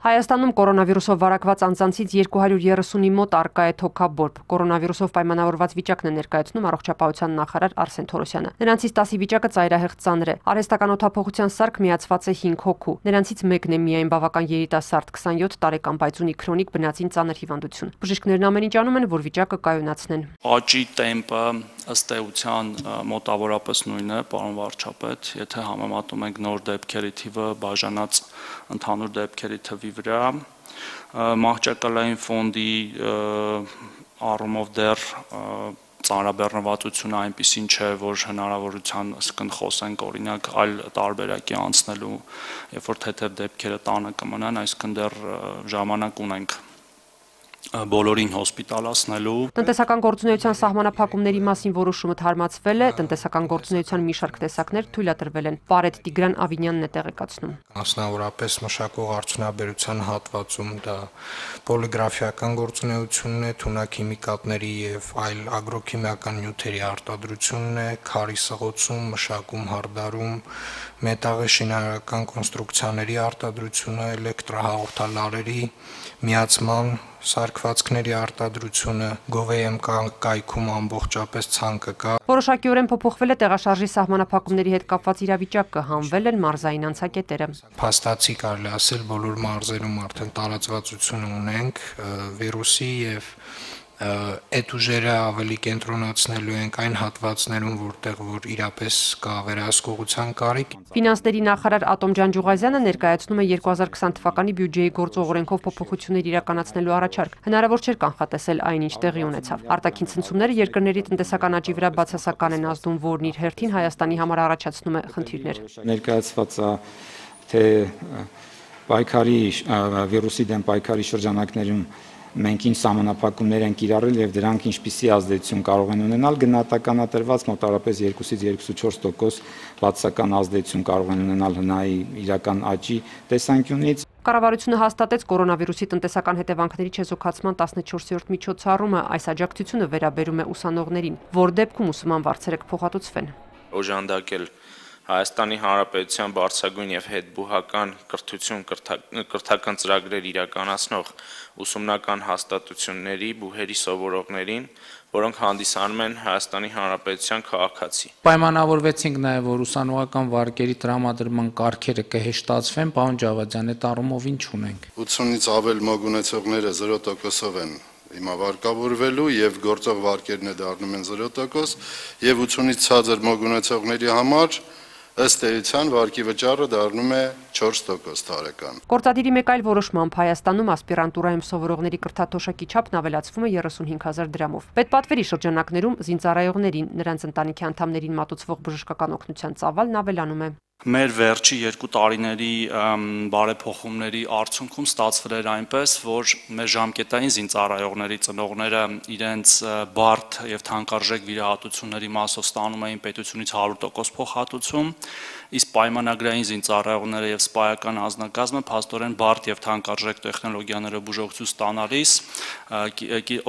Հայաստանում կորոնավիրուսով վարակված անձանցից 230-ի մոտ արկա է թոքաբորբ։ Կորոնավիրուսով պայմանավորված վիճակն է ներկայացնում առողջապահության նախարար Արսեն Թորոսյանը։ Նրանցից 10-ի վիճակը ծայրահեղ ծանր է։ Արհեստական օթափողության սարք միացված է 5 հոգու։ Նրանցից մեկն է միայն բավական երիտասարդ 27 տարեկան, բայց ունի քրոնիկ բնածին ծանր հիվանդություն։ Բժիշկներն ամեն ինչ անում են, որ վիճակը կայունացնեն։ Աճի տեմպը ըստ էության մոտավորապես նույնն է, պարոն վարչապետ, եթե համեմատում ենք նոր դեպքերի թիվը բաժանած ընդհանուր դեպքերի թվի ծրագրի վրա մահճակալային ֆոնդի առումով դեռ ծանրաբեռնվածությունը այնպեսին չէ, որ հնարավորության սկնխոսենք օրինակ այլ տարբերակի անցնելու, երբ որ թեթև դեպքերը տանը կմնան, այսքան դեռ ժամանակ ունենք բոլորին հոսպիտալացնելու։ Տնտեսական գործունեության սահմանափակումների մասին որոշումը թարմացվել է, տնտեսական գործունեության մի շարք տեսակներ թույլատրվել են։ Պարետ Տիգրան Ավինյանն է տեղեկացնում։ Մասնավորապես մշակող արդյունաբերության հատվածում դա պոլիգրաֆիական գործունեությունն է, թունաքիմիկատների եւ այլ ագրոքիմիական նյութերի արտադրությունն է, քարի սղոցում, մշակում, հարդարում, մետաղի շինարարական կոնստրուկցիաների արտադրությունը, էլեկտրահաղորդալարերի միացման սարկվածքների արտադրությունը Գովեյեմ կայքում ամբողջապես ցանկը կա։ Որոշակիորեն փոփոխվել է տեղաշարժի սահմանափակումների հետ կապված իրավիճակը, հանվել են մարզային անցակետերը։ Փաստացի կարելի ասել բոլոր մարզերում արդեն տարածվածություն ունենք վիրուսի եւ և այդ ուժերը ավելի կենտրոնացնելու ենք այն հատվածներում, որտեղ որ իրապես կա վերահսկողության կարիք։ Ֆինանսների նախարար Ատոմ Ջանջուղազյանը ներկայացնում է 2020 թվականի բյուջեի գործող օրենքով փոփոխություններ իրականացնելու առաջարկ։ Հնարավոր չէր կանխատեսել այն, ինչ տեղի ունեցավ։ Արտաքին ցնցումները երկրների տնտեսական աճի վրա բացասական են ազդում, որն իր հերթին Հայաստանի համար առաջացնում է խնդիրներ։ Ներկայացված է թե պայքարի վիրուսի դեմ պայքարի շրջանակներում մենք ինչ սահմանափակումներ ենք կիրառել եւ դրանք ինչպիսի ազդեցություն կարող են ունենալ գնահատականատրված մոտարապես 2-ից 34% բացական ազդեցություն կարող են ունենալ հնայի իրական աճի տեսանկյունից Կառավարությունը հաստատեց կորոնավիրուսի տնտեսական հետևանքների չեզոքացման 14-րդ միջոցառումը, այս աջակցությունը վերաբերում է ուսանողներին, որ դեպքում ուսման վարձերը կփոխհատուցվեն։ Օժանդակել ու Հայաստանի Հանրապետության բարձրագույն եւ հետբուհական կրթություն կրթական ծրագրեր իրականացնող ուսումնական հաստատությունների բուհերի սովորողներին, որոնք հանդիսանում են Հայաստանի Հանրապետության քաղաքացի։ Պայմանավորվեցինք նաեւ, որ ուսանողական վարկերի տրամադրման կարգերը կհեշտացվեն, պարոն Ջավադյան, այդ առումով ինչ ունենք։ 80-ից ավել մոգ ունեցողները 0%-ով են հիմա վարկավորվելու եւ գործող վարկերն է դառնում են 0% եւ 80-ից ցածր մոգ ունեցողների համար ըստ էության վարկի վճարը դառնում է 4% տարեկան։ Գործադիրի մեկ այլ որոշմամբ Հայաստանում ասպիրանտուրայում սովորողների կրթաթոշակի չափն ավելացվում է 35000 դրամով։ Պետպատվերի շրջանակներում զինծառայողներին, նրանց ընտանիքի անդամներին մատուցվող բժշկական օգնության ծավալն ավելանում է մեր վերջի 2 տարիների բարեփոխումների արդյունքում ստացվել էր այնպես, որ մեր ժամկետային զինծառայողների ծնողները իրենց բարդ եւ թանկարժեք վիրահատությունների մասով ստանում էին պետությունից 100% փոխհատուցում, իսկ պայմանագրային զինծառայողները եւ սպայական անձնակազմը փաստորեն բարդ եւ թանկարժեք տեխնոլոգիաները բուժողություն ստանալիս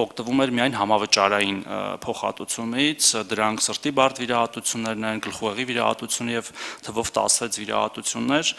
օգտվում էր միայն համավճարային փոխհատուցումից, դրանք սրտի բարդ վիրահատություններն են, գլխուղեղի վիրահատություն եւ թվով ստացվեց վիրահատություններ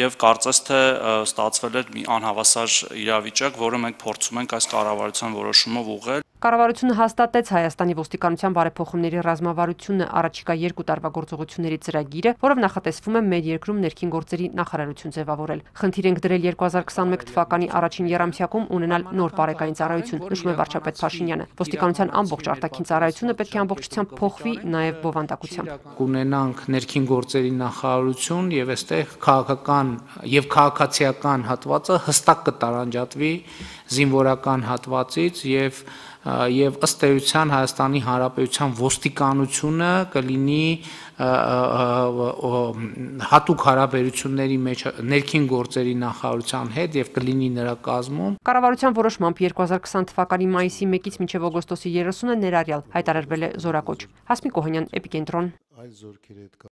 եւ կարծես թե ստացվել էր մի անհավասար իրավիճակ, որը մենք փորձում ենք այս կառավարության որոշումով ուղղել Կառավարությունը հաստատեց Հայաստանի ոստիկանության բարեփոխումների ռազմավարությունը առաջիկա երկու տարվա գործողությունների ծրագիրը, որով նախատեսվում է մեր երկրում ներքին գործերի նախարարություն ձևավորել։ Խնդիր ենք դրել 2021 թվականի առաջին երամսյակում ունենալ նոր բարեկային ծառայություն, նշում է վարչապետ Փաշինյանը։ Ոստիկանության ամբողջ արտաքին ծառայությունը պետք է ամբողջությամբ փոխվի նաև բովանդակությամբ։ Կունենանք ներքին գործերի նախարարություն եւ այստեղ քաղաքական եւ քաղաքացիական հատվածը հստակ կտարանջատվի զինվորական հատվածից եւ և եւ ըստ էության Հայաստանի Հանրապետության ոստիկանությունը կլինի հատուկ հարաբերությունների մեջ ներքին գործերի նախարարության հետ եւ կլինի նրա կազմում։ Կառավարության որոշմամբ 2020 թվականի մայիսի 1-ից մինչև օգոստոսի 30-ը ներառյալ հայտարարվել է զորակոչ։ Հասմիկ Օհանյան, Էպիկենտրոն։ Այլ զորքեր հետ